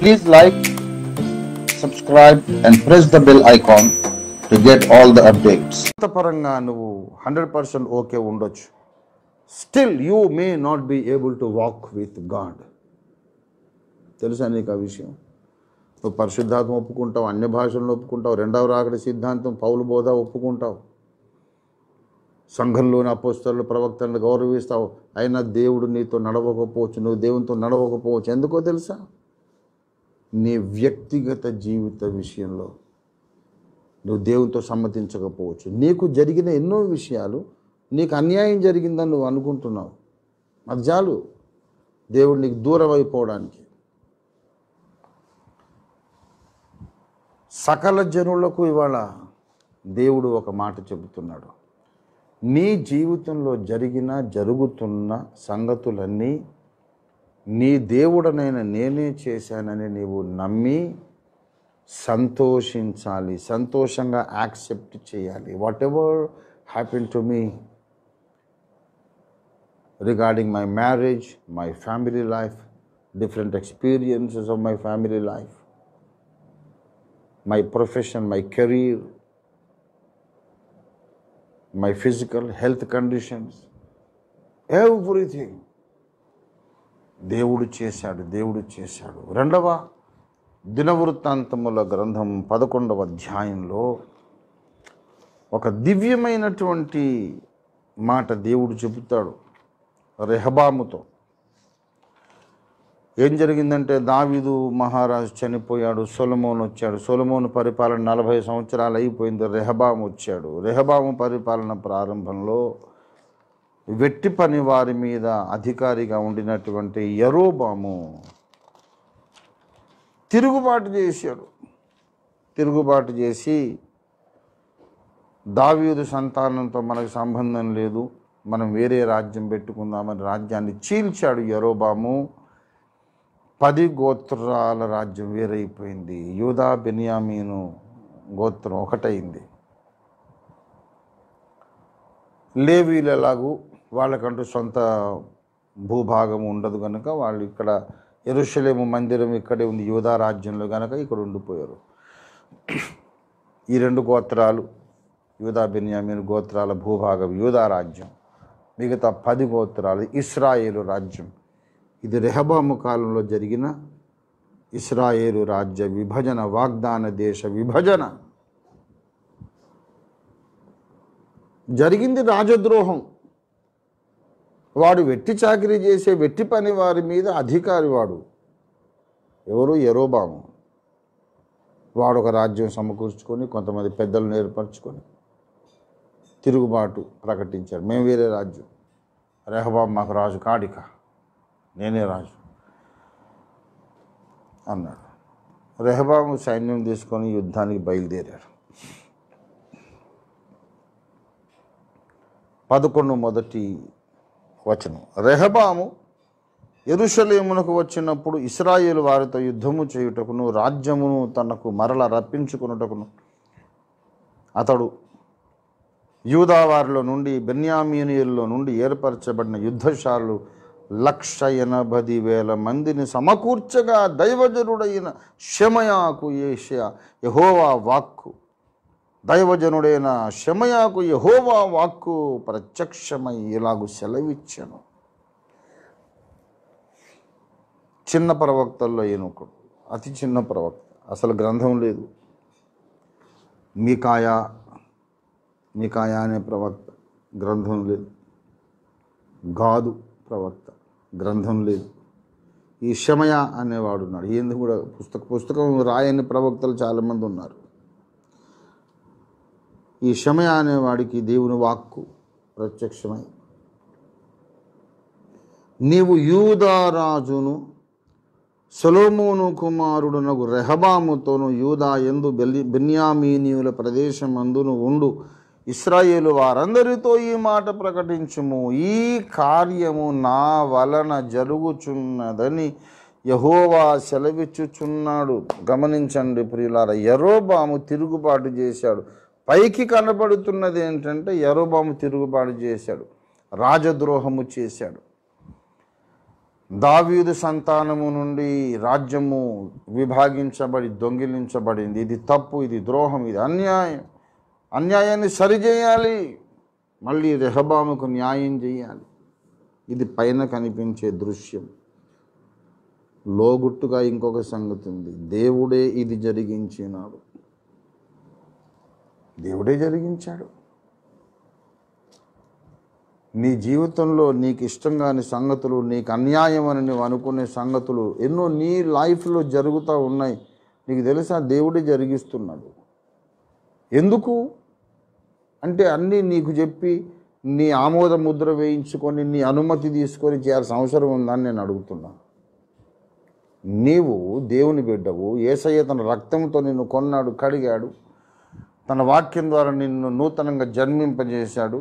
Please like, subscribe and press the bell icon to get all the updates పరంగా నువ్వు hundred percent okay ఉండొచ్చు still you may not be able to walk with God తెలుసా నీకు ఆ విషయం నువ్వు పరిశుద్ధాత్మ ఒప్పుకుంటావు అన్ని భాషలను ఒప్పుకుంటావు రెండవ రాకడి సిద్ధాంతం పౌలు బోధ ఒప్పుకుంటావు సంఘంలోని అపోస్తలు ప్రవక్తలను గౌరవిస్తావు అయినా దేవుడు నీతో నడవకపోవచ్చు నువ్వు దేవునితో నడవకపోవచ్చు ఎందుకో తెలుసా నీ వ్యక్తిగత జీవిత విషయంలో నువ్వు దేవునితో సమ్మతించకపోవచ్చు నీకు జరిగిన ఎన్నో విషయాలు నీకు అన్యాయం జరిగిందని నువ్వు అనుకుంటున్నావు అది చాలు దేవుడు నీకు దూరం అయిపోవడానికి సకల జనులకు ఇవాళ దేవుడు ఒక మాట చెబుతున్నాడు నీ జీవితంలో జరిగిన జరుగుతున్న సంగతులన్నీ నీ దేవుడనైన నేనే చేశానని నీవు నమ్మి సంతోషించాలి సంతోషంగా యాక్సెప్ట్ చేయాలి whatever happen to me regarding my marriage my family life different experiences of my family life, my profession, my career, my physical health conditions, everything. దేవుడు చేశాడు దేవుడు చేశాడు రెండవ దినవృత్తాంతముల గ్రంథం పదకొండవ అధ్యాయంలో ఒక దివ్యమైనటువంటి మాట దేవుడు చెబుతాడు రెహబాముతో ఏం జరిగిందంటే దావీదు మహారాజు చనిపోయాడు సొలమోన్ వచ్చాడు సొలమోన్ పరిపాలన నలభై సంవత్సరాలు అయిపోయింది రెహబాము వచ్చాడు రెహబాము పరిపాలన ప్రారంభంలో వెట్టి పని వారి మీద అధికారిగా ఉండినటువంటి ఎరోబాము తిరుగుబాటు చేశాడు తిరుగుబాటు చేసి దావీదు సంతానంతో మనకు సంబంధం లేదు మనం వేరే రాజ్యం పెట్టుకుందామని రాజ్యాన్ని చీల్చాడు ఎరోబాము పది గోత్రాల రాజ్యం వేరైపోయింది యూదా బెనియామీను గోత్రం ఒకటైంది లేవీలు ఎలాగూ వాళ్ళకంటూ సొంత భూభాగం ఉండదు కనుక వాళ్ళు ఇక్కడ ఎరుషలేము మందిరం ఇక్కడే ఉంది యోధా రాజ్యంలో కనుక ఇక్కడ ఉండిపోయారు ఈ రెండు గోత్రాలు యూదా బెన్యామీన్ గోత్రాల భూభాగం యూదా రాజ్యం మిగతా పది గోత్రాలు ఇస్రాయేలు రాజ్యం ఇది రెహబాము కాలంలో జరిగిన ఇస్రాయేలు రాజ్య విభజన వాగ్దాన దేశ విభజన జరిగింది రాజద్రోహం వాడు వెట్టి చాకరీ చేసే వెట్టి పని వారి మీద అధికారి వాడు ఎవరు ఎరోబాము వాడు ఒక రాజ్యం సమకూర్చుకొని కొంతమంది పెద్దలు ఏర్పరచుకొని తిరుగుబాటు ప్రకటించారు మేము వేరే రాజ్యం రెహబాబు మాకు రాజు కాడిక నేనే రాజు అన్నాడు రెహబాబు సైన్యం తీసుకొని యుద్ధానికి బయలుదేరాడు పదకొండు మొదటి వచనం రెహబాము ఎరుషలేమునకు వచ్చినప్పుడు ఇస్రాయేల్ వారితో యుద్ధము చేయుటకును రాజ్యమును తనకు మరల రప్పించుకున్నటకును అతడు యూదావారిలో నుండి బెన్యామీనియుల్లో నుండి ఏర్పరచబడిన యుద్ధశాలు లక్ష ఎనభై వేల మందిని సమకూర్చగా దైవజనుడైన షమయాకు ఏషియా యహోవా వాక్కు దైవజనుడైన శమయాకు యహోవా వాక్కు ప్రత్యక్షమై ఇలాగూ సెలవిచ్చాను చిన్న ప్రవక్తల్లో ఈయనొకడు అతి చిన్న ప్రవక్త అసలు గ్రంథం లేదు మీకాయా మీకాయా అనే ప్రవక్త గ్రంథం లేదు గాదు ప్రవక్త గ్రంథం లేదు ఈ శమయ అనేవాడు ఉన్నాడు ఎందుకు కూడా పుస్తక పుస్తకం రాయని ప్రవక్తలు చాలామంది ఉన్నారు ఈ క్షమయ అనేవాడికి దేవుని వాక్కు ప్రత్యక్షమై నీవు యూదారాజును సొలోమోను కుమారుడునకు రెహబాముతోను యూదా ఎందు బెల్లి ప్రదేశం అందును ఉండు ఇస్రాయేలు వారందరితో ఈ మాట ప్రకటించుము ఈ కార్యము నా వలన జరుగుచున్నదని యహోవా సెలవిచ్చుచున్నాడు గమనించండి ప్రియులార ఎరోబాము తిరుగుబాటు చేశాడు పైకి కనబడుతున్నది ఏంటంటే ఎరోబాము తిరుగుబాటు చేశాడు రాజద్రోహము చేశాడు దావీదు సంతానము నుండి రాజ్యము విభాగించబడి దొంగిలించబడింది ఇది తప్పు ఇది ద్రోహం ఇది అన్యాయం అన్యాయాన్ని సరిచేయాలి మళ్ళీ రెహబాముకు న్యాయం చేయాలి ఇది పైన కనిపించే దృశ్యం లోగుట్టుగా ఇంకొక సంగతి ఉంది దేవుడే ఇది జరిగించినాడు దేవుడే జరిగించాడు నీ జీవితంలో నీకు ఇష్టం కాని సంగతులు నీకు అన్యాయం అని నువ్వు అనుకునే సంగతులు ఎన్నో నీ లైఫ్లో జరుగుతూ ఉన్నాయి నీకు తెలుసా దేవుడే జరిగిస్తున్నాడు ఎందుకు అంటే అన్నీ నీకు చెప్పి నీ ఆమోద ముద్ర వేయించుకొని నీ అనుమతి తీసుకొని చేయాల్సిన అవసరం ఉందని నేను అడుగుతున్నాను నీవు దేవుని బిడ్డవు ఏసయ్య తన రక్తంతో నిన్ను కొన్నాడు కడిగాడు తన వాక్యం ద్వారా నిన్ను నూతనంగా జన్మింపజేశాడు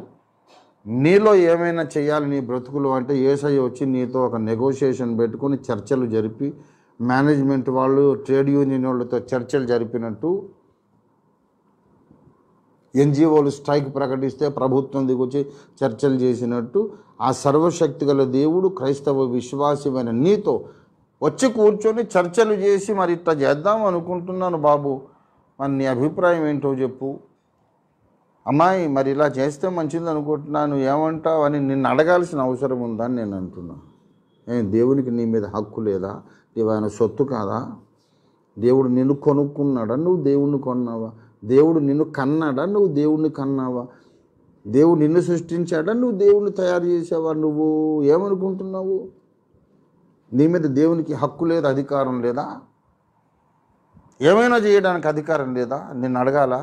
నీలో ఏమైనా చేయాలి నీ బ్రతుకులు అంటే ఏసఐ వచ్చి నీతో ఒక నెగోషియేషన్ పెట్టుకుని చర్చలు జరిపి మేనేజ్మెంట్ వాళ్ళు ట్రేడ్ యూనియన్ వాళ్ళతో చర్చలు జరిపినట్టు ఎన్జిఓలు స్ట్రైక్ ప్రకటిస్తే ప్రభుత్వం దిగొచ్చి చర్చలు చేసినట్టు ఆ సర్వశక్తి గల దేవుడు క్రైస్తవ విశ్వాసమైన నీతో వచ్చి కూర్చొని చర్చలు చేసి మరి ఇట్లా చేద్దాం అనుకుంటున్నాను బాబు మన నీ అభిప్రాయం ఏంటో చెప్పు అమ్మాయి మరి ఇలా చేస్తే మంచిది అనుకుంటున్నాను ఏమంటావు అని నిన్ను అడగాల్సిన అవసరం ఉందని నేను అంటున్నాను ఏ దేవునికి నీ మీద హక్కు లేదా నీవు సొత్తు కాదా దేవుడు నిన్ను కొనుక్కున్నాడా నువ్వు దేవుణ్ణి కొన్నావా దేవుడు నిన్ను కన్నాడా నువ్వు దేవుణ్ణి కన్నావా దేవుడు నిన్ను సృష్టించాడా నువ్వు దేవుణ్ణి తయారు చేసావా నువ్వు ఏమనుకుంటున్నావు నీ మీద దేవునికి హక్కు లేదా అధికారం లేదా ఏమైనా చేయడానికి అధికారం లేదా నిన్ను అడగాల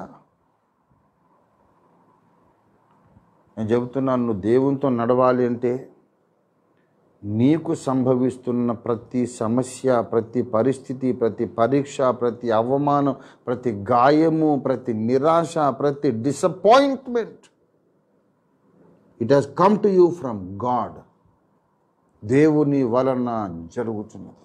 నేను చెబుతున్నాను నువ్వు దేవునితో నడవాలి అంటే నీకు సంభవిస్తున్న ప్రతి సమస్య ప్రతి పరిస్థితి ప్రతి పరీక్ష ప్రతి అవమానం ప్రతి గాయము ప్రతి నిరాశ ప్రతి disappointment it has come to you from God దేవుని వలన జరుగుతున్నది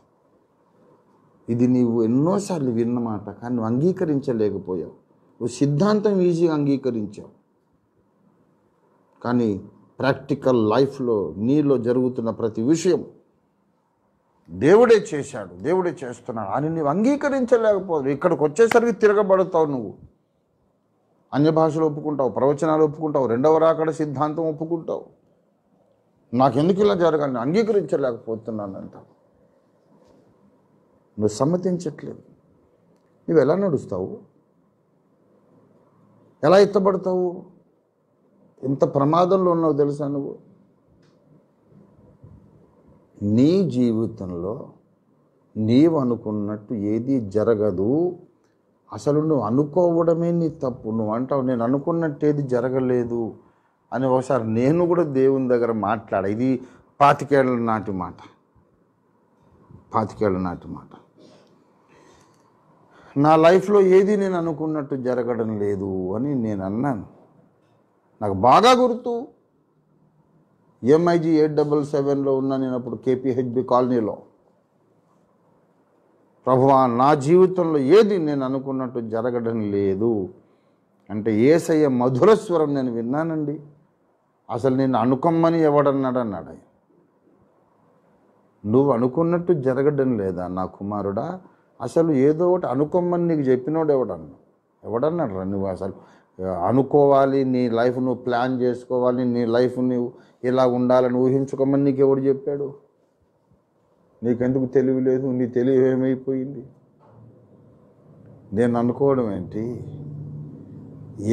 ఇది నీవు ఎన్నోసార్లు విన్నమాట కానీ నువ్వు అంగీకరించలేకపోయావు నువ్వు సిద్ధాంతం ఈజీగా అంగీకరించావు కానీ ప్రాక్టికల్ లైఫ్లో నీలో జరుగుతున్న ప్రతి విషయం దేవుడే చేశాడు దేవుడే చేస్తున్నాడు అని నువ్వు అంగీకరించలేకపోదు ఇక్కడికి వచ్చేసరికి తిరగబడతావు నువ్వు అన్య భాషలు ఒప్పుకుంటావు ప్రవచనాలు ఒప్పుకుంటావు రెండవ రాకడ సిద్ధాంతం ఒప్పుకుంటావు నాకెందుకు ఇలా జరగాలి అంగీకరించలేకపోతున్నాను అంటావు నువ్వు సమ్మతించట్లేదు నువ్వు ఎలా నడుస్తావు ఎలా ఇత్తపడతావు ఎంత ప్రమాదంలో ఉన్నావు తెలుసా నువ్వు నీ జీవితంలో నీవు అనుకున్నట్టు ఏది జరగదు అసలు నువ్వు అనుకోవడమే నీ తప్పు నువ్వు అంటావు నేను అనుకున్నట్టు ఏది జరగలేదు అని ఒకసారి నేను కూడా దేవుని దగ్గర మాట్లాడ ఇది పాతికేళ్ల నాటి మాట పాతికేళ్ల నాటి మాట నా లైఫ్లో ఏది నేను అనుకున్నట్టు జరగడం లేదు అని నేను అన్నాను నాకు బాగా గుర్తు ఎంఐజీ ఎయిట్ డబల్ సెవెన్లో ఉన్న నేను అప్పుడు కేపీహెచ్బి కాలనీలో ప్రభు నా జీవితంలో ఏది నేను అనుకున్నట్టు జరగడం లేదు అంటే ఏసయ్య మధుర స్వరం నేను విన్నానండి అసలు నేను అనుకమ్మని ఎవడన్నాడు అన్నాడు నువ్వు అనుకున్నట్టు జరగడం లేదా నా కుమారుడా అసలు ఏదో ఒకటి అనుకోమని నీకు చెప్పినోడు ఎవడన్నా ఎవడన్నాడు రా నువ్వు అసలు అనుకోవాలి నీ లైఫ్ నువ్వు ప్లాన్ చేసుకోవాలి నీ లైఫ్ నువ్వు ఇలా ఉండాలని ఊహించుకోమని నీకు ఎవడు చెప్పాడు నీకెందుకు తెలివి లేదు నీ తెలివి ఏమైపోయింది నేను అనుకోవడం ఏంటి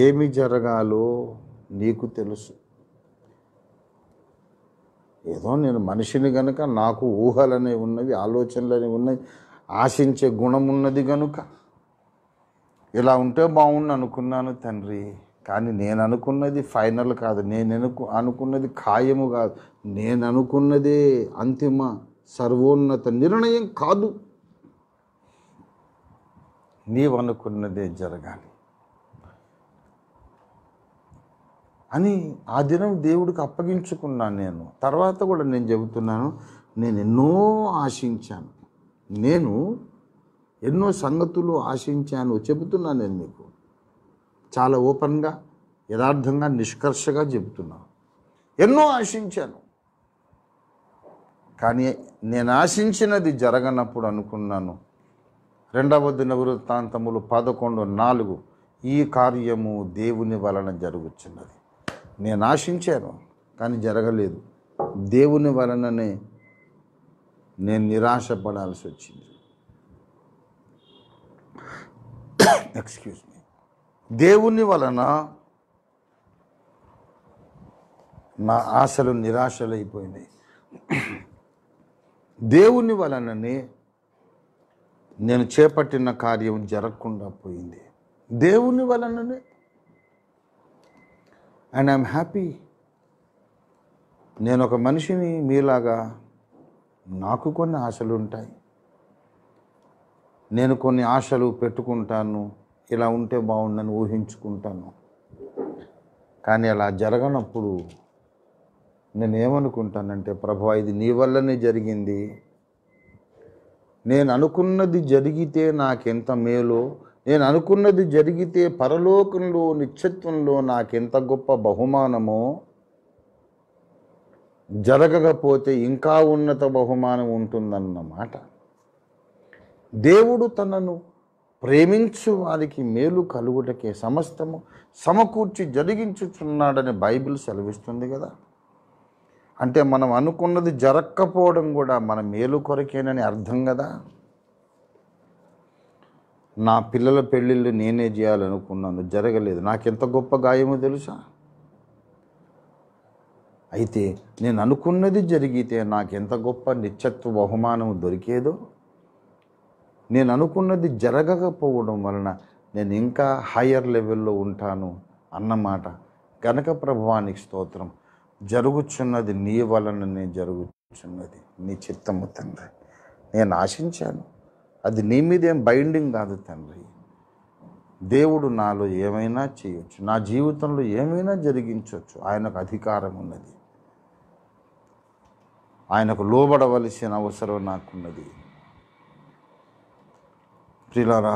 ఏమి జరగాలో నీకు తెలుసు ఏదో నేను మనిషిని గనక నాకు ఊహలు అనేవి ఉన్నవి ఆలోచనలు అనేవి ఉన్నాయి ఆశించే గుణమున్నది గనుక ఇలా ఉంటే బాగుండు అనుకున్నాను తండ్రి కానీ నేను అనుకున్నది ఫైనల్ కాదు నేను అనుకున్నది ఖాయము కాదు నేను అనుకున్నదే అంతిమ సర్వోన్నత నిర్ణయం కాదు నీవనుకున్నదే జరగాలి అని ఆ దినం దేవుడికి అప్పగించుకున్నాను నేను తర్వాత కూడా నేను చెబుతున్నాను నేను ఎన్నో ఆశించాను నేను ఎన్నో సంగతులు ఆశించాను చెబుతున్నాను నేను మీకు చాలా ఓపెన్గా యథార్థంగా నిష్కర్షగా చెబుతున్నాను ఎన్నో ఆశించాను కానీ నేను ఆశించినది జరగనప్పుడు అనుకున్నాను రెండవ దిన వృత్తాంతములు పదకొండు నాలుగు ఈ కార్యము దేవుని వలన జరుగుతున్నది నేను ఆశించాను కానీ జరగలేదు దేవుని వలననే నేను నిరాశపడాల్సి వచ్చింది ఎక్స్క్యూజ్ మీ దేవుని వలన నా ఆశలు నిరాశలైపోయినాయి దేవుని వలననే నేను చేపట్టిన కార్యం జరగకుండా పోయింది దేవుని వలననే అండ్ ఐఎమ్ హ్యాపీ నేను ఒక మనిషిని మీలాగా నాకు కొన్ని ఆశలు ఉంటాయి నేను కొన్ని ఆశలు పెట్టుకుంటాను ఇలా ఉంటే బాగుండని ఊహించుకుంటాను కానీ అలా జరగనప్పుడు నేను ఏమనుకుంటానంటే ప్రభు ఇది నీ వల్లనే జరిగింది నేను అనుకున్నది జరిగితే నాకెంత మేలో నేను అనుకున్నది జరిగితే పరలోకంలో నిత్యత్వంలో నాకెంత గొప్ప బహుమానమో జరగకపోతే ఇంకా ఉన్నత బహుమానం ఉంటుందన్నమాట దేవుడు తనను ప్రేమించు వారికి మేలు కలుగుటకే సమస్తము సమకూర్చి జరిగించుచున్నాడని బైబిల్ సెలవిస్తుంది కదా అంటే మనం అనుకున్నది జరక్కపోవడం కూడా మన మేలు కొరకేనని అర్థం కదా నా పిల్లల పెళ్ళిళ్ళు నేనే చేయాలనుకున్నాను జరగలేదు నాకెంత గొప్ప గాయమో తెలుసా అయితే నేను అనుకున్నది జరిగితే నాకు ఎంత గొప్ప నిత్యత్వ బహుమానం దొరికేదో నేను అనుకున్నది జరగకపోవడం వలన నేను ఇంకా హయ్యర్ లెవెల్లో ఉంటాను అన్నమాట గనక ప్రభువానికి స్తోత్రం జరుగుచున్నది నీ వలన నేను జరుగుచున్నది నీ చిత్తము తండ్రి నేను ఆశించాను అది నీ మీదేం బైండింగ్ కాదు తండ్రి దేవుడు నాలో ఏమైనా చేయొచ్చు నా జీవితంలో ఏమైనా జరిగించవచ్చు ఆయనకు అధికారం ఉన్నది ఆయనకు లోబడవలసిన అవసరం నాకున్నది ప్రిలారా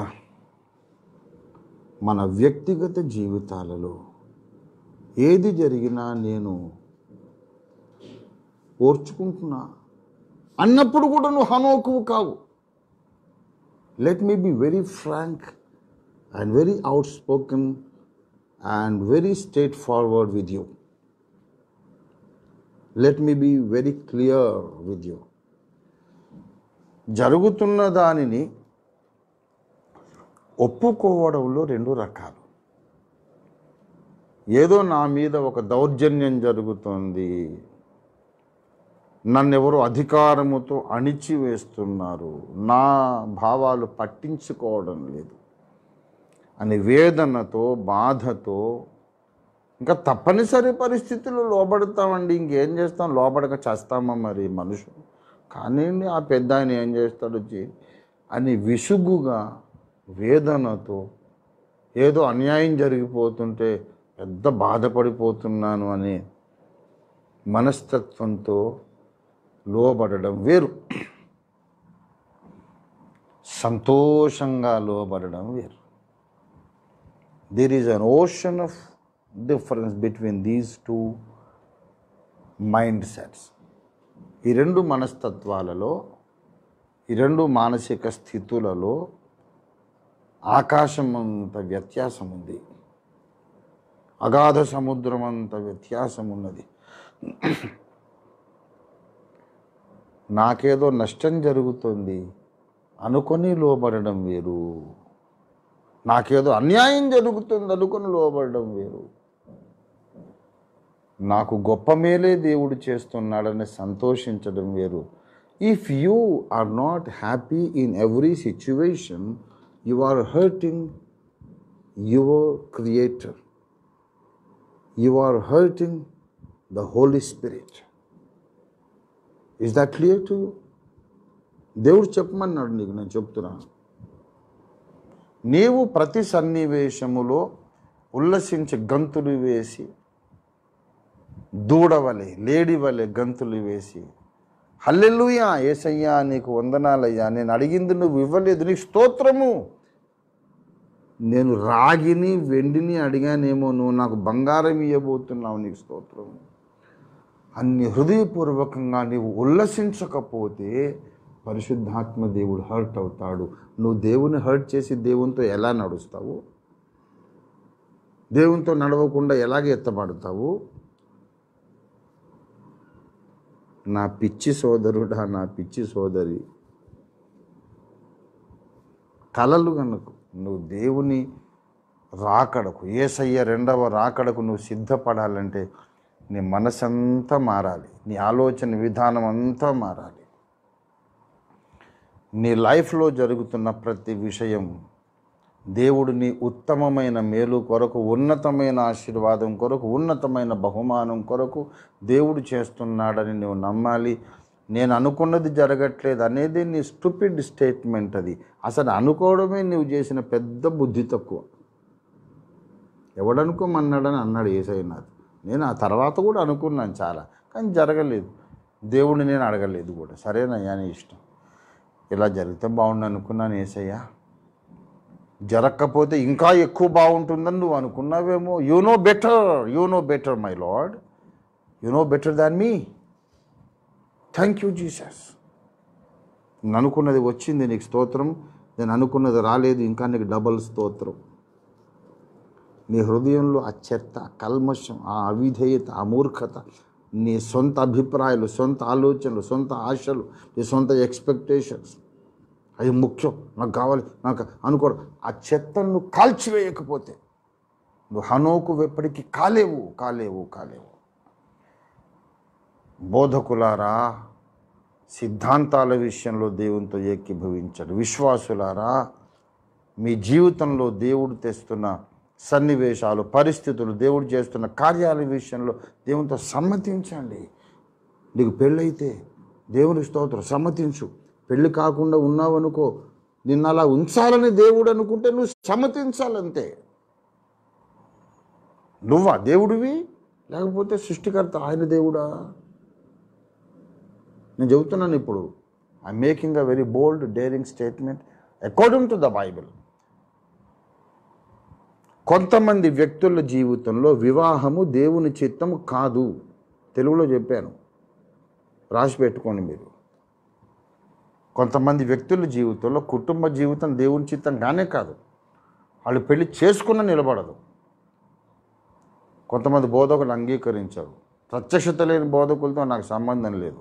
మన వ్యక్తిగత జీవితాలలో ఏది జరిగినా నేను ఓర్చుకుంటున్నా అన్నప్పుడు కూడా నువ్వు హనోకువు కావు let me be very frank and very outspoken and very straightforward with you let me be very clear with you జరుగుతున్న దానిని ఒప్పుకోవడంలో రెండు రకాలు ఏదో నా మీద ఒక దౌర్జన్యం జరుగుతుంది నన్నెవరు అధికారముతో అణిచివేస్తున్నారు నా భావాలు పట్టించుకోవడం లేదు అని వేదనతో బాధతో ఇంకా తప్పనిసరి పరిస్థితులు లోబడతామండి ఇంకేం చేస్తాం లోబడక చేస్తామా మరి మనుషులు కానీ ఆ పెద్ద ఆయన ఏం చేస్తాడు అని విసుగుగా వేదనతో ఏదో అన్యాయం జరిగిపోతుంటే పెద్ద బాధపడిపోతున్నాను అనే మనస్తత్వంతో లోబడడం వేరు సంతోషంగా లోబడడం వేరు there is an ocean of difference between these two mindsets ఈ రెండు మనస్తత్వాలలో ఈ రెండు మానసిక స్థితులలో ఆకాశం అంత వ్యత్యాసం ఉంది అగాధ సముద్రం అంత వ్యత్యాసం ఉన్నది నాకేదో నష్టం జరుగుతుంది అనుకొని లోబడడం వేరు నాకేదో అన్యాయం జరుగుతుంది అనుకొని లోబడడం వేరు నాకు గొప్ప మేలే దేవుడు చేస్తున్నాడని సంతోషించడం వేరు if you are not happy in every situation you are hurting your creator you are hurting the Holy Spirit is that clear to దేవుడు చెప్పమన్నాడు నీకు నేను చెప్తున్నాను నీవు ప్రతి సన్నివేశములో ఉల్లసించి గంతులు వేసి దూడవలి లేడివలి గంతులు వేసి హల్లెలుయా ఏసయ్యా నీకు వందనాలయ్యా నేను అడిగింది నువ్వు ఇవ్వలేదు నీకు స్తోత్రము నేను రాగిని వెండిని అడిగానేమో నువ్వు నాకు బంగారం ఇవ్వబోతున్నావు నీకు స్తోత్రము అన్ని హృదయపూర్వకంగా నీవు ఉల్లసించకపోతే పరిశుద్ధాత్మ దేవుడు హర్ట్ అవుతాడు నువ్వు దేవుని హర్ట్ చేసి దేవునితో ఎలా నడుస్తావు దేవునితో నడవకుండా ఎలాగ ఎత్తబడతావు నా పిచ్చి సోదరుడా నా పిచ్చి సోదరి కలలు కనుక నువ్వు దేవుని రాకడకు ఏసయ్య రెండవ రాకడకు నువ్వు సిద్ధపడాలంటే నీ మనసంతా మారాలి నీ ఆలోచన విధానం అంతా మారాలి నీ లైఫ్లో జరుగుతున్న ప్రతి విషయం దేవుడు నీ ఉత్తమమైన మేలు కొరకు ఉన్నతమైన ఆశీర్వాదం కొరకు ఉన్నతమైన బహుమానం కొరకు దేవుడు చేస్తున్నాడని నువ్వు నమ్మాలి నేను అనుకున్నది జరగట్లేదు అనేది నీ స్టూపిడ్ స్టేట్మెంట్ అది అసలు అనుకోవడమే నువ్వు చేసిన పెద్ద బుద్ధి తక్కువ ఎవడనుకోమన్నాడని అన్నాడు ఏసైనాథ్ నేను ఆ తర్వాత కూడా అనుకున్నాను చాలా కానీ జరగలేదు దేవుడిని నేను అడగలేదు కూడా సరేనయ్యా నీ ఇష్టం ఇలా జరిగితే బాగుండు అనుకున్నాను ఏసయ్యా జరగకపోతే ఇంకా ఎక్కువ బాగుంటుందని నువ్వు అనుకున్నావేమో you know better you know better my Lord you know better than me thank you Jesus నేను అనుకున్నది వచ్చింది నీకు స్తోత్రం నేను అనుకున్నది రాలేదు ఇంకా నీకు డబల్ స్తోత్రం నీ హృదయంలో ఆ చెత్త కల్మషం ఆ అవిధేయత ఆ మూర్ఖత నీ సొంత అభిప్రాయాలు సొంత ఆలోచనలు సొంత ఆశలు నీ సొంత ఎక్స్పెక్టేషన్స్ అది ముఖ్యం నాకు కావాలి నాకు అనుకో ఆ చెత్తను కాల్చివేయకపోతే నువ్వు హనోకు ఎప్పటికీ కాలేవు కాలేవు కాలేవు బోధకులారా సిద్ధాంతాల విషయంలో దేవునితో ఏకీభవించడు విశ్వాసులారా మీ జీవితంలో దేవుడు తెస్తున్న సన్నివేశాలు పరిస్థితులు దేవుడు చేస్తున్న కార్యాల విషయంలో దేవునితో సమ్మతించండి నీకు పెళ్ళైతే దేవుని స్తోత్రం సమ్మతించు పెళ్ళి కాకుండా ఉన్నావనుకో నిన్ను అలా ఉంచాలని దేవుడు అనుకుంటే నువ్వు సమ్మతించాలంతే నువ్వా దేవుడివి లేకపోతే సృష్టికర్త ఆయన దేవుడా నేను చెబుతున్నాను ఇప్పుడు I making a very bold daring statement according to the Bible కొంతమంది వ్యక్తుల జీవితంలో వివాహము దేవుని చిత్తము కాదు తెలుగులో చెప్పాను రాసి పెట్టుకోండి మీరు కొంతమంది వ్యక్తుల జీవితంలో కుటుంబ జీవితం దేవుని చిత్తం కానే కాదు వాళ్ళు పెళ్లి చేసుకున్న నిలబడదు కొంతమంది బోధకులు అంగీకరించారు ప్రత్యక్షత లేని బోధకులతో నాకు సంబంధం లేదు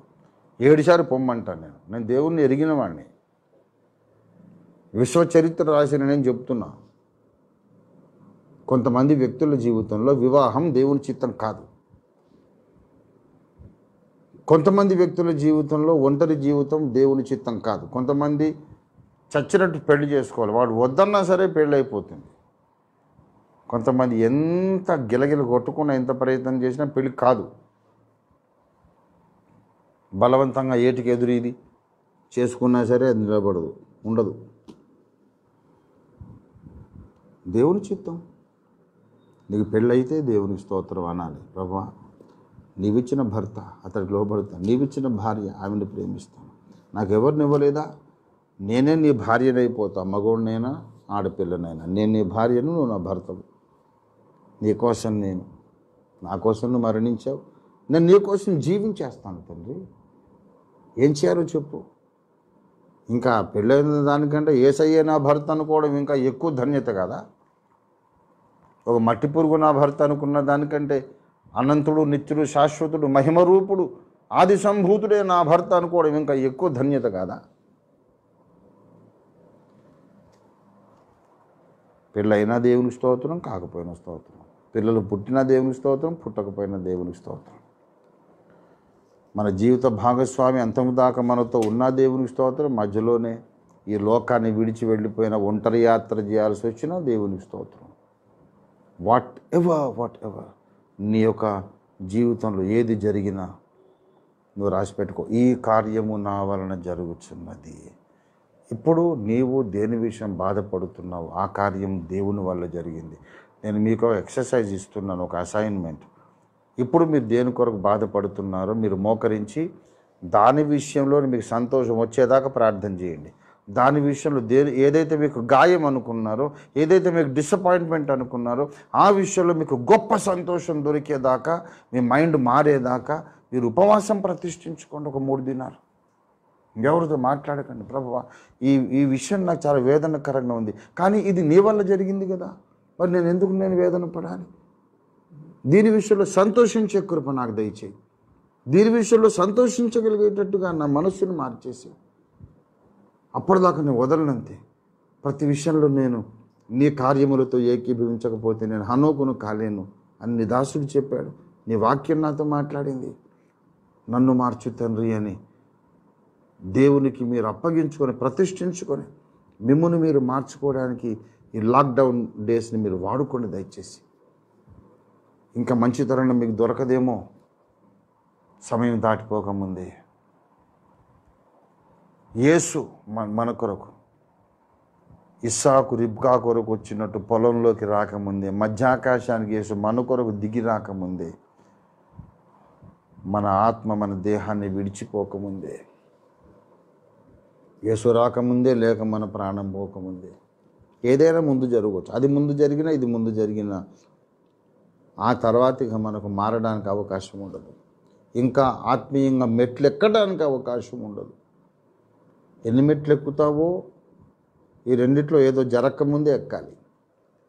ఏడుసారి పొమ్మంటాను నేను నేను దేవుణ్ణి ఎరిగిన వాడిని విశ్వచరిత్ర రాసిన నేను చెప్తున్నా కొంతమంది వ్యక్తుల జీవితంలో వివాహం దేవుని చిత్తం కాదు కొంతమంది వ్యక్తుల జీవితంలో ఒంటరి జీవితం దేవుని చిత్తం కాదు కొంతమంది చచ్చినట్టు పెళ్లి చేసుకోవాలి వాడు వద్దన్నా సరే పెళ్ళి అయిపోతుంది కొంతమంది ఎంత గిలగిల కొట్టుకున్నా ఎంత ప్రయత్నం చేసినా పెళ్ళి కాదు బలవంతంగా ఏటికి ఎదురు ఇది చేసుకున్నా సరే అది నిలబడదు ఉండదు దేవుని చిత్తం నీకు పెళ్ళైతే దేవునికి స్తోత్రం అనాలి ప్రభా నీవిచ్చిన భర్త అతడికి లోబడతాను నీవిచ్చిన భార్య ఆమెను ప్రేమిస్తాను నాకెవరిని ఇవ్వలేదా నేనే నీ భార్యనైపోతా మగవాడినైనా ఆడపిల్లనైనా నేను నీ భార్యను నువ్వు నా భర్తవు నీ కోసం నేను నా కోసం నువ్వు మరణించావు నేను నీ కోసం జీవించేస్తాను తండ్రి ఏం చేయాలో చెప్పు ఇంకా పెళ్ళైన దానికంటే ఏసయ్యే నా భర్త అనుకోవడం ఇంకా ఎక్కువ ధన్యత కదా ఒక మట్టి పురుగు నా భర్త అనుకున్న దానికంటే అనంతుడు నిత్యుడు శాశ్వతుడు మహిమరూపుడు ఆది సంభూతుడే నా భర్త అనుకోవడం ఇంకా ఎక్కువ ధన్యత కాదా పెళ్ళైనా దేవుని స్తోత్రం కాకపోయినా స్తోత్రం పిల్లలు పుట్టిన దేవుని స్తోత్రం పుట్టకపోయిన దేవుని స్తోత్రం మన జీవిత భాగస్వామి అంతము దాకా మనతో ఉన్న దేవునికి స్తోత్రం మధ్యలోనే ఈ లోకాన్ని విడిచి వెళ్ళిపోయిన ఒంటరి యాత్ర చేయాల్సి వచ్చిన దేవునికి స్తోత్రం వాట్ ఎవర్ వాట్ ఎవర్ నీ యొక్క జీవితంలో ఏది జరిగినా నువ్వు రాసిపెట్టుకో ఈ కార్యము నా వలన జరుగుతున్నది ఇప్పుడు నీవు దేని విషయం బాధపడుతున్నావు ఆ కార్యం దేవుని వల్ల జరిగింది నేను మీకు ఎక్సర్సైజ్ ఇస్తున్నాను ఒక అసైన్మెంట్ ఇప్పుడు మీరు దేని కొరకు బాధపడుతున్నారో మీరు మోకరించి దాని విషయంలో మీకు సంతోషం వచ్చేదాకా ప్రార్థన చేయండి దాని విషయంలో దే ఏదైతే మీకు గాయం అనుకున్నారో ఏదైతే మీకు డిసప్పాయింట్మెంట్ అనుకున్నారో ఆ విషయంలో మీకు గొప్ప సంతోషం దొరికేదాకా మీ మైండ్ మారేదాకా మీరు ఉపవాసం ప్రతిష్ఠించుకోండి ఒక మూడు దినాలు ఎవరితో మాట్లాడకండి ప్రభు ఈ ఈ విషయం నాకు చాలా వేదనకరంగా ఉంది కానీ ఇది నీ వల్ల జరిగింది కదా మరి నేను ఎందుకు నేను వేదన పడాలి దీని విషయంలో సంతోషించే కృప నాకు దయచేయి దీని విషయంలో సంతోషించగలిగేటట్టుగా నా మనస్సును మార్చేసి అప్పటిదాకా నేను వదలనంతే ప్రతి విషయంలో నేను నీ కార్యములతో ఏకీభవించకపోతే నేను హనోకును కాలేను అని నీ దాసుడు చెప్పాడు నీ వాక్యం నాతో మాట్లాడింది నన్ను మార్చు తండ్రి అని దేవునికి మీరు అప్పగించుకొని ప్రతిష్ఠించుకొని మిమ్మల్ని మీరు మార్చుకోవడానికి ఈ లాక్డౌన్ డేస్ని మీరు వాడుకోండి దయచేసి ఇంకా మంచి తరుణం మీకు దొరకదేమో సమయం దాటిపోకముందే యేసు మన కొరకు ఇస్సాకు రిబ్కా కొరకు వచ్చినట్టు పొలంలోకి రాకముందే మధ్యాకాశానికి యేసు మన కొరకు దిగి రాకముందే మన ఆత్మ మన దేహాన్ని విడిచిపోకముందే యేసు రాకముందే లేక మన ప్రాణం పోకముందే ఏదైనా ముందు జరగవచ్చు అది ముందు జరిగినా ఇది ముందు జరిగినా ఆ తర్వాత ఇక మనకు మారడానికి అవకాశం ఉండదు ఇంకా ఆత్మీయంగా మెట్లు ఎక్కడానికి అవకాశం ఉండదు ఎన్ని మెట్లు ఎక్కుతావో ఈ రెండిట్లో ఏదో జరగకముందే ఎక్కాలి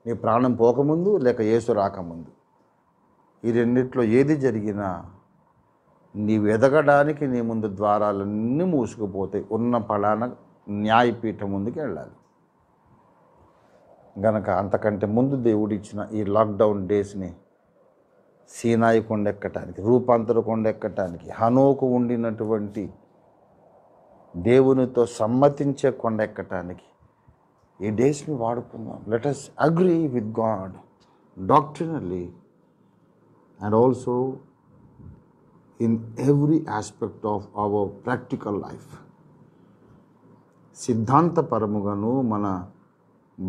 నీ ప్రాణం పోకముందు లేక ఏసు రాకముందు ఈ రెండిట్లో ఏది జరిగినా నీవు ఎదగడానికి నీ ముందు ద్వారాలన్నీ మూసుకుపోతాయి ఉన్న పలాన న్యాయపీఠం ముందుకు వెళ్ళాలి గనక అంతకంటే ముందు దేవుడు ఇచ్చిన ఈ లాక్డౌన్ డేస్ని సీనాయి కొండెక్కటానికి రూపాంతర కొండ ఎక్కటానికి హనోకు ఉండినటువంటి దేవునితో సమ్మతించే కొండ ఎక్కటానికి ఈ డేస్ని వాడుకుందాం us agree with God doctrinally and also in every aspect of our practical life సిద్ధాంతపరముగాను మన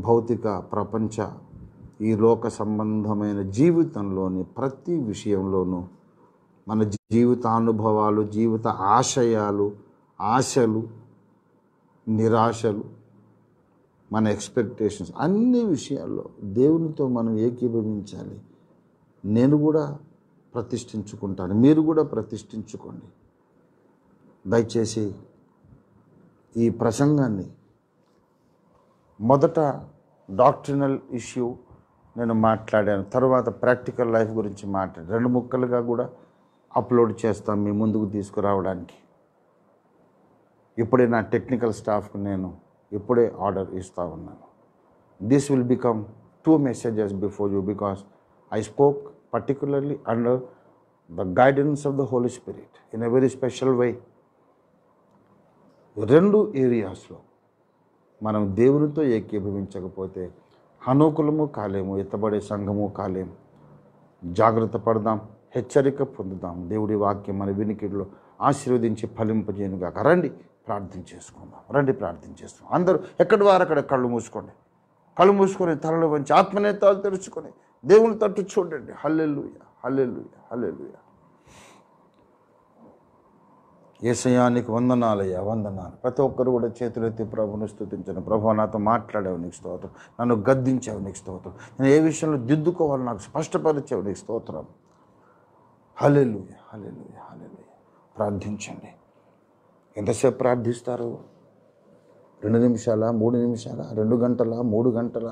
భౌతిక ప్రపంచ ఈ లోక సంబంధమైన జీవితంలోని ప్రతి విషయంలోనూ మన జీవితానుభవాలు జీవిత ఆశయాలు ఆశలు నిరాశలు మన ఎక్స్పెక్టేషన్స్ అన్ని విషయాల్లో దేవునితో మనం ఏకీభవించాలి నేను కూడా ప్రతిష్ఠించుకుంటాను మీరు కూడా ప్రతిష్ఠించుకోండి దయచేసి ఈ ప్రసంగాన్ని మొదట డాక్టరినల్ ఇష్యూ నేను మాట్లాడాను తర్వాత ప్రాక్టికల్ లైఫ్ గురించి మాట్లాడాను రెండు ముక్కలుగా కూడా అప్లోడ్ చేస్తాం మీ ముందుకు తీసుకురావడానికి ఇప్పుడే నా టెక్నికల్ స్టాఫ్కు నేను ఇప్పుడే ఆర్డర్ ఇస్తూ ఉన్నాను this will become two messages before you because I spoke particularly under the guidance of the Holy Spirit in a very special way రెండు ఏరియాస్లో మనం దేవునితో ఏకీభవించకపోతే అనుకూలము కాలేము ఎత్తబడే సంఘము కాలేము జాగ్రత్త పడదాం హెచ్చరిక పొందుదాం దేవుడి వాక్యం మన వినికిడిలో ఆశీర్వదించి ఫలింపజేయనుగా రండి ప్రార్థన చేసుకుందాం రండి ప్రార్థన చేసుకుందాం అందరూ ఎక్కడి వారు అక్కడ కళ్ళు మూసుకోండి కళ్ళు మూసుకొని తలలు వంచి ఆత్మనేతాలు తెరుచుకొని దేవుని తట్టు చూడండి హల్లెల్లు హల్లెల్లు హల్లెల్లుయ ఏసయానికి వందనాలయ్యా వందనాలు ప్రతి ఒక్కరు కూడా చేతులెత్తి ప్రభుని స్థుతించను ప్రభు నాతో మాట్లాడేవు నీకు స్తోత్రం నన్ను గద్దించావు నీకు స్తోత్రం నేను ఏ విషయంలో దిద్దుకోవాలో నాకు స్పష్టపరిచేవు నీకు స్తోత్రం హలెలుయ హలెలుయ హలెలుయ ప్రార్థించండి ఎంతసేపు ప్రార్థిస్తారు రెండు నిమిషాల మూడు నిమిషాల రెండు గంటల మూడు గంటల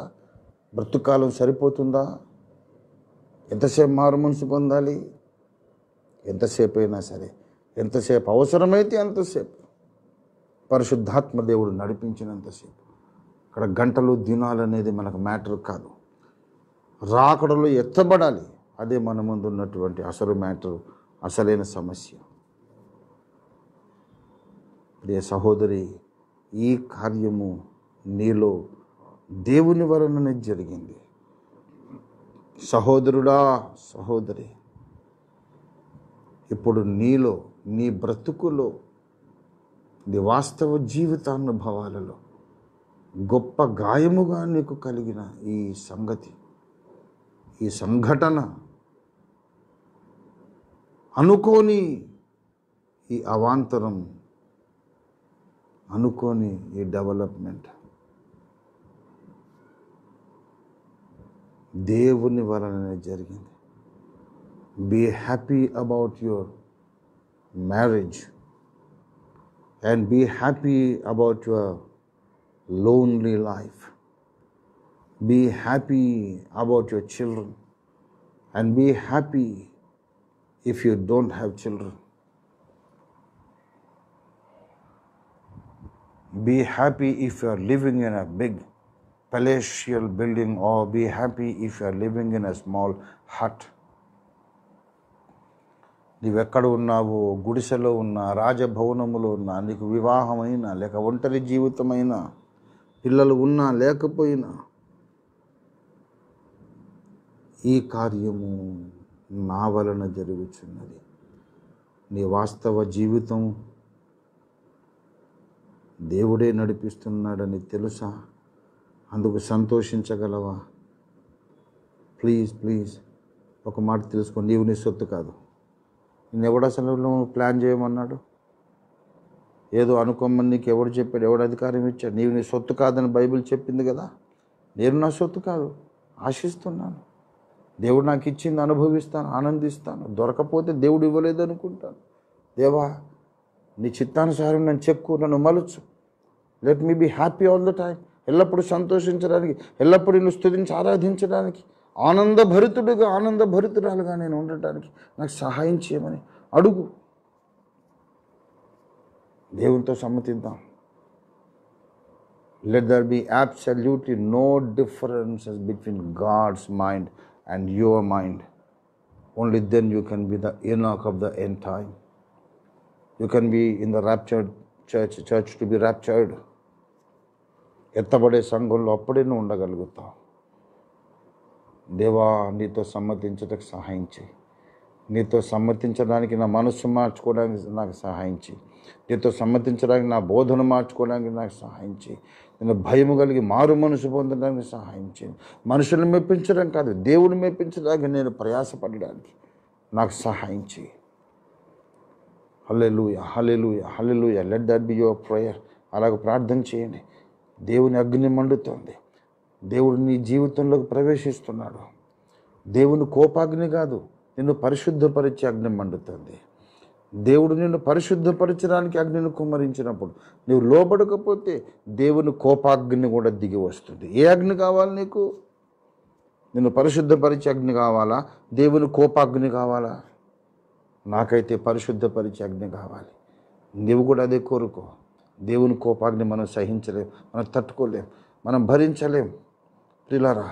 బ్రతుకాలం సరిపోతుందా ఎంతసేపు మారు మనసు పొందాలి ఎంతసేపు అయినా సరే ఎంతసేపు అవసరమైతే అంతసేపు పరిశుద్ధాత్మ దేవుడు నడిపించినంతసేపు ఇక్కడ గంటలు దినాలు అనేది మనకు మ్యాటర్ కాదు రాకడలు ఎత్తబడాలి అదే మన ముందు ఉన్నటువంటి అసలు మ్యాటర్ అసలైన సమస్య ప్రియ సహోదరి ఈ కార్యము నీలో దేవుని వలననే జరిగింది సహోదరుడా సహోదరి ఇప్పుడు నీలో నీ బ్రతుకులో నీ వాస్తవ జీవితానుభవాలలో గొప్ప గాయముగా నీకు కలిగిన ఈ సంగతి ఈ సంఘటన అనుకోని ఈ అవాంతరం అనుకోని ఈ డెవలప్మెంట్ దేవుని వలననే జరిగింది be happy about your marriage and be happy about your lonely life be happy about your children and be happy if you don't have children. Be happy if you are living in a big palatial building, or be happy if you are living in a small hut. నీవెక్కడ ఉన్నావో గుడిసెలో ఉన్నా రాజభవనములో ఉన్నా నీకు వివాహమైనా లేక ఒంటరి జీవితమైనా పిల్లలు ఉన్నా లేకపోయినా ఈ కార్యము నా వలన జరుగుచున్నది నీ వాస్తవ జీవితం దేవుడే నడిపిస్తున్నాడని తెలుసా అందుకు సంతోషించగలవా ప్లీజ్ ప్లీజ్ ఒక మాట తెలుసుకో నీవు నీ సొత్తు కాదు నిన్నెవడ అసలు ప్లాన్ చేయమన్నాడు ఏదో అనుకోమని నీకు ఎవడు చెప్పాడు ఎవడు అధికారం ఇచ్చాడు నీవు నీ సొత్తు కాదని బైబిల్ చెప్పింది కదా నేను నా సొత్తు కాదు ఆశిస్తున్నాను దేవుడు నాకు ఇచ్చింది అనుభవిస్తాను ఆనందిస్తాను దొరకపోతే దేవుడు ఇవ్వలేదు అనుకుంటాను దేవా నీ చిత్తానుసారం నేను చెప్పుకు నన్ను మలుచు let me be happy all the time ఎల్లప్పుడూ సంతోషించడానికి ఎల్లప్పుడూ నిన్ను స్థుతించి ఆరాధించడానికి ఆనందభరితుడుగా ఆనందభరితురాలుగా నేను ఉండటానికి నాకు సహాయం చేయమని అడుగు దేవునితో సమ్మతిద్దాం let there be absolutely no differences between God's mind and your mind only then you can be the end of the end time you can be in the raptured church church to be raptured ఎత్తబడే సంఘంలో అప్పుడే నువ్వు ఉండగలుగుతావు దేవా నీతో సమ్మతించటకు సహాయం చేయి నీతో సమ్మతించడానికి నా మనస్సు మార్చుకోవడానికి నాకు సహాయం చేయి నీతో సమ్మతించడానికి నా బోధన మార్చుకోవడానికి నాకు సహాయం చేయి నేను భయం కలిగి మారు మనసు పొందడానికి సహాయం చేయి మనుషులను మెప్పించడం కాదు దేవుని మెప్పించడానికి నేను ప్రయాసపడడానికి నాకు సహాయం చేయి hallelujah hallelujah hallelujah let that be your prayer అలాగ ప్రార్థన చేయండి దేవుని అగ్ని మండుతోంది దేవుడు నీ జీవితంలోకి ప్రవేశిస్తున్నాడు దేవుని కోపాగ్ని కాదు నిన్ను పరిశుద్ధపరిచే అగ్ని మండుతుంది దేవుడు నిన్ను పరిశుద్ధపరచడానికి అగ్నిని కుమ్మరించినప్పుడు నువ్వు లోబడకపోతే దేవుని కోపాగ్ని కూడా దిగి వస్తుంది ఏ అగ్ని కావాలి నీకు నిన్ను పరిశుద్ధపరిచే అగ్ని కావాలా దేవుని కోపాగ్ని కావాలా నాకైతే పరిశుద్ధపరిచే అగ్ని కావాలి నీవు కూడా అదే కోరుకో దేవుని కోపాగ్ని మనం సహించలేం మనం తట్టుకోలేం మనం భరించలేం పిల్లరా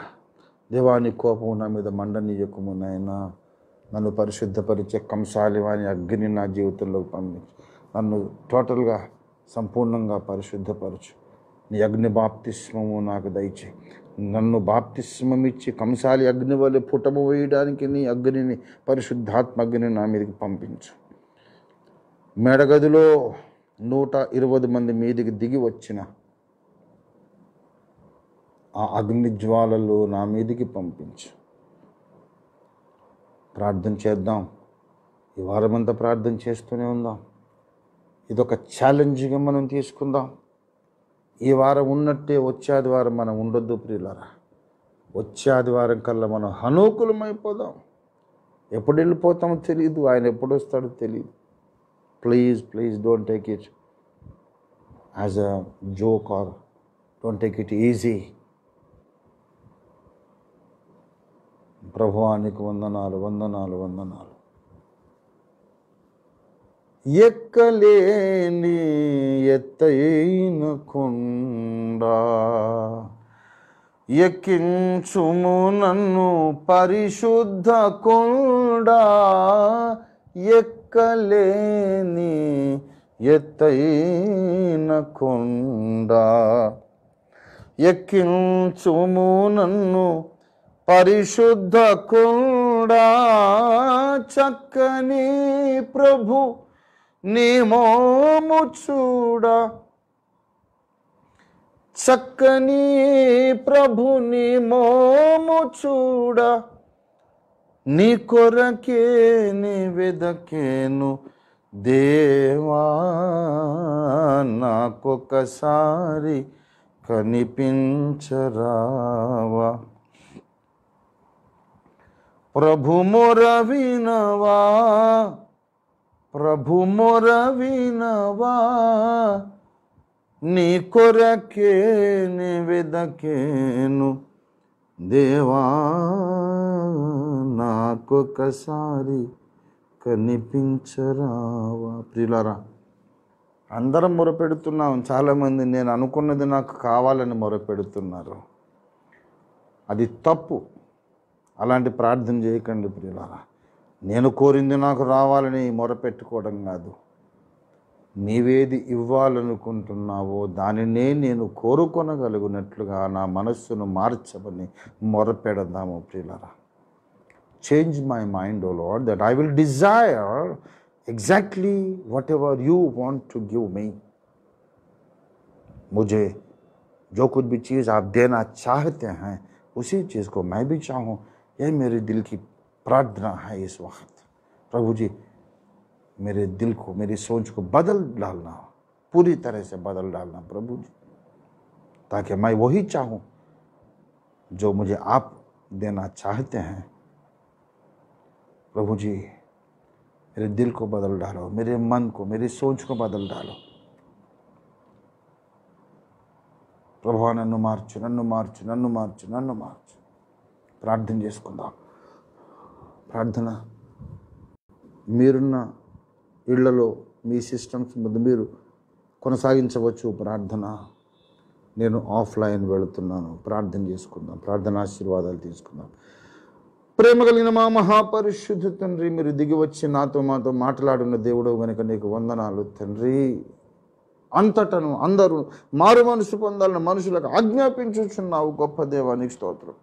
దేవాని కోపం నా మీద మండనీయకము నాయనా నన్ను పరిశుద్ధపరిచే కంసాలివాని అగ్ని నా జీవితంలో పంపించు నన్ను టోటల్గా సంపూర్ణంగా పరిశుద్ధపరచు నీ అగ్ని బాప్తిస్మము నాకు దయచే నన్ను బాప్తిస్మమిచ్చి కంసాలి అగ్ని వల్ల పుటము వేయడానికి నీ అగ్నిని పరిశుద్ధాత్మగ్ని నా మీదకి పంపించు మెడగదిలో నూట ఇరవై మంది మీదికి దిగి వచ్చిన ఆ అగ్నిజ్వాలలు నా మీదికి పంపించు ప్రార్థన చేద్దాం ఈ వారమంతా ప్రార్థన చేస్తూనే ఉందాం ఇదొక ఛాలెంజ్గా మనం తీసుకుందాం ఈ వారం ఉన్నట్టే వచ్చే ఆదివారం మనం ఉండొద్దు ప్రియులరా వచ్చే ఆదివారం కల్లా మనం అయిపోదాం ఎప్పుడు వెళ్ళిపోతామో తెలియదు ఆయన ఎప్పుడు వస్తాడో తెలియదు please please don't take it as a joke or don't take it easy ప్రభువానికి వందనాలు వందనాలు వందనాలు ఎక్కలేని ఎత్తైన కొండ ఎక్కించుము నన్ను పరిశుద్ధ కుండా ఎక్కలేని ఎత్తైన కొండ ఎక్కించుము నన్ను పరిశుద్ధ కుండా చక్కని ప్రభు నీ మోము చూడ చక్కని ప్రభుని మోము చూడ నీ కొరకే నీ వెదకేను దేవా నాకొకసారి కనిపించరావా ప్రభు మొరవినవా ప్రభు మొరవినవా నీ కొరకే నే దేవా నాకొకసారి కనిపించరావా ప్రిలరా అందరం మొరపెడుతున్నాం చాలామంది నేను అనుకున్నది నాకు కావాలని మొరపెడుతున్నారు అది తప్పు అలాంటి ప్రార్థన చేయకండి ప్రియులారా నేను కోరింది నాకు రావాలని మొరపెట్టుకోవడం కాదు నీవేది ఇవ్వాలనుకుంటున్నావో దానినే నేను కోరుకొనగలుగునట్లుగా నా మనస్సును మార్చమని మొరపెడదాము ప్రియులరా change my mind O Lord that I will desire exactly whatever you want to give me ముజే జో कुछ भी चीज़ आप देना चाहते हैं उसी चीज़ को मैं भी चाहूँ प्रार्थना है इस वक्त प्रभु जी मेरे दिल को मेरी सोच को बदल डालना पूरी तरह से बदल डालना प्रभु जी ताकि मैं वही चाहूँ जो मुझे आप देना चाहते हैं प्रभु जी मेरे दिल को बदल डालो मेरे मन को मेरी सोच को बदल डालो प्रभु నన్ను మార్చు నన్ను మార్చు నన్ను మార్చు నన్ను మార్చు प्रार्थना చేసుకుందాం ప్రార్థన మీరున్న ఇళ్లలో మీ సిస్టమ్స్ ముందు మీరు కొనసాగించవచ్చు ప్రార్థన నేను ఆఫ్లైన్ వెళుతున్నాను ప్రార్థన చేసుకుందాం ప్రార్థన ఆశీర్వాదాలు తీసుకుందాం ప్రేమ కలిగిన మా మహాపరిశుద్ధ తండ్రి మీరు దిగి వచ్చి నాతో మాతో మాట్లాడిన దేవుడు కనుక నీకు వందనాలు తండ్రి అంతటను అందరూ మారు మనసు పొందాలని మనుషులకు ఆజ్ఞాపించుచున్నావు గొప్ప దేవానికి స్తోత్రం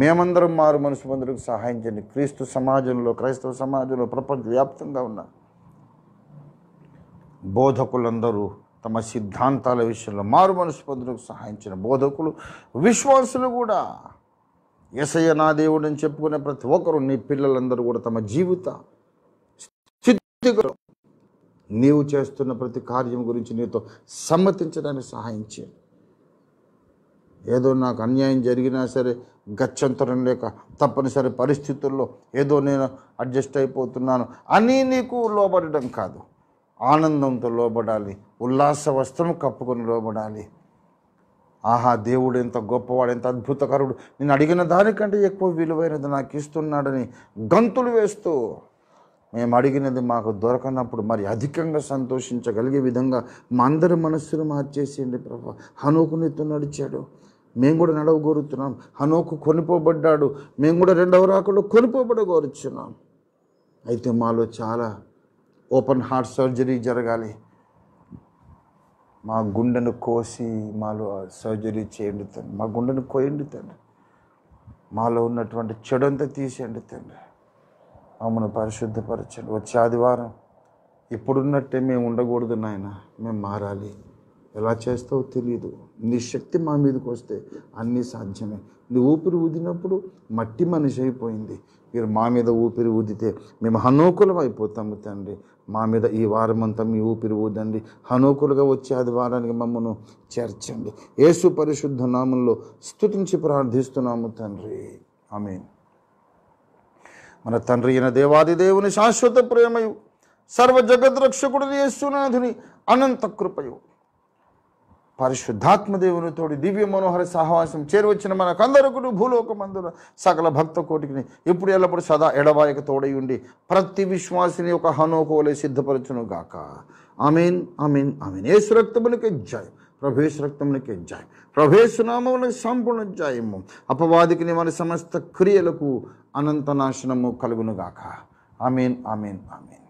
మేమందరం మారు మనసు మందులకు సహాయం చేయండి క్రీస్తు సమాజంలో క్రైస్తవ సమాజంలో ప్రపంచవ్యాప్తంగా ఉన్న బోధకులందరూ తమ సిద్ధాంతాల విషయంలో మారు మనసు పొందడానికి సహాయించిన బోధకులు విశ్వాసులు కూడా ఎసయ్య నా దేవుడు అని చెప్పుకునే ప్రతి ఒక్కరు నీ పిల్లలందరూ కూడా తమ జీవిత నీవు చేస్తున్న ప్రతి కార్యం గురించి నీతో సమ్మతించడానికి సహాయం చేయండి ఏదో నాకు అన్యాయం జరిగినా సరే గత్యంతరం లేక తప్పనిసరి పరిస్థితుల్లో ఏదో నేను అడ్జస్ట్ అయిపోతున్నాను అని నీకు లోబడడం కాదు ఆనందంతో లోబడాలి ఉల్లాస వస్త్రం కప్పుకొని లోబడాలి ఆహా దేవుడు ఎంత గొప్పవాడు ఎంత అద్భుతకరుడు నేను అడిగిన దానికంటే ఎక్కువ విలువైనది నాకు ఇస్తున్నాడని గంతులు వేస్తూ మేము అడిగినది మాకు దొరకనప్పుడు మరి అధికంగా సంతోషించగలిగే విధంగా మా అందరి మనస్సును మార్చేసేయండి ప్రభా హనుకునితో నడిచాడు మేము కూడా నడవగోరుతున్నాం హనోకు కొనిపోబడ్డాడు మేము కూడా రెండవ రాకుండా కొనిపోబడగోరుచున్నాం అయితే మాలో చాలా ఓపెన్ హార్ట్ సర్జరీ జరగాలి మా గుండెను కోసి మాలో సర్జరీ చేయండి తండ్రి మా గుండెను కోయండి తండ్రి మాలో ఉన్నటువంటి చెడంతా తీసేయండి తండ్రి మమ్మల్ని పరిశుద్ధపరచండి వచ్చే ఆదివారం ఇప్పుడున్నట్టే మేము ఉండకూడదు నాయన మేము మారాలి ఎలా చేస్తావో తెలియదు నీ శక్తి మా మీదకి వస్తే అన్నీ సాధ్యమే నీ ఊపిరి ఊదినప్పుడు మట్టి మనిషి అయిపోయింది మీరు మా మీద ఊపిరి ఊదితే మేము హనుకూలం అయిపోతాము తండ్రి మా మీద ఈ వారమంతా మీ ఊపిరి ఊదండి హనుకూలుగా వచ్చే అది వారానికి మమ్మను చేర్చండి యేసు పరిశుద్ధ నామంలో స్థుతించి ప్రార్థిస్తున్నాము తండ్రి ఆమె మన తండ్రి అయిన దేవాది దేవుని శాశ్వత ప్రేమయు సర్వ జగద్రక్షకుడు యేసునాథుని అనంత కృపయు పరిశుద్ధాత్మదేవునితోడి దివ్య మనోహర సహవాసం చేరవచ్చిన భూలోక మందుల సకల భక్త కోటికిని ఇప్పుడు ఎల్లప్పుడు సదా ఎడవాయక తోడై ఉండి ప్రతి విశ్వాసిని ఒక హనోకోలే సిద్ధపరచును గాక అమీన్ అమీన్ అమీన్ ఏసు రక్తములకి జయం ప్రభేశ రక్తములకి జాయ్ ప్రభేశ సంపూర్ణ జాయము అపవాదికి మన సమస్త క్రియలకు అనంత నాశనము కలుగునుగాక అమీన్ అమీన్ అమీన్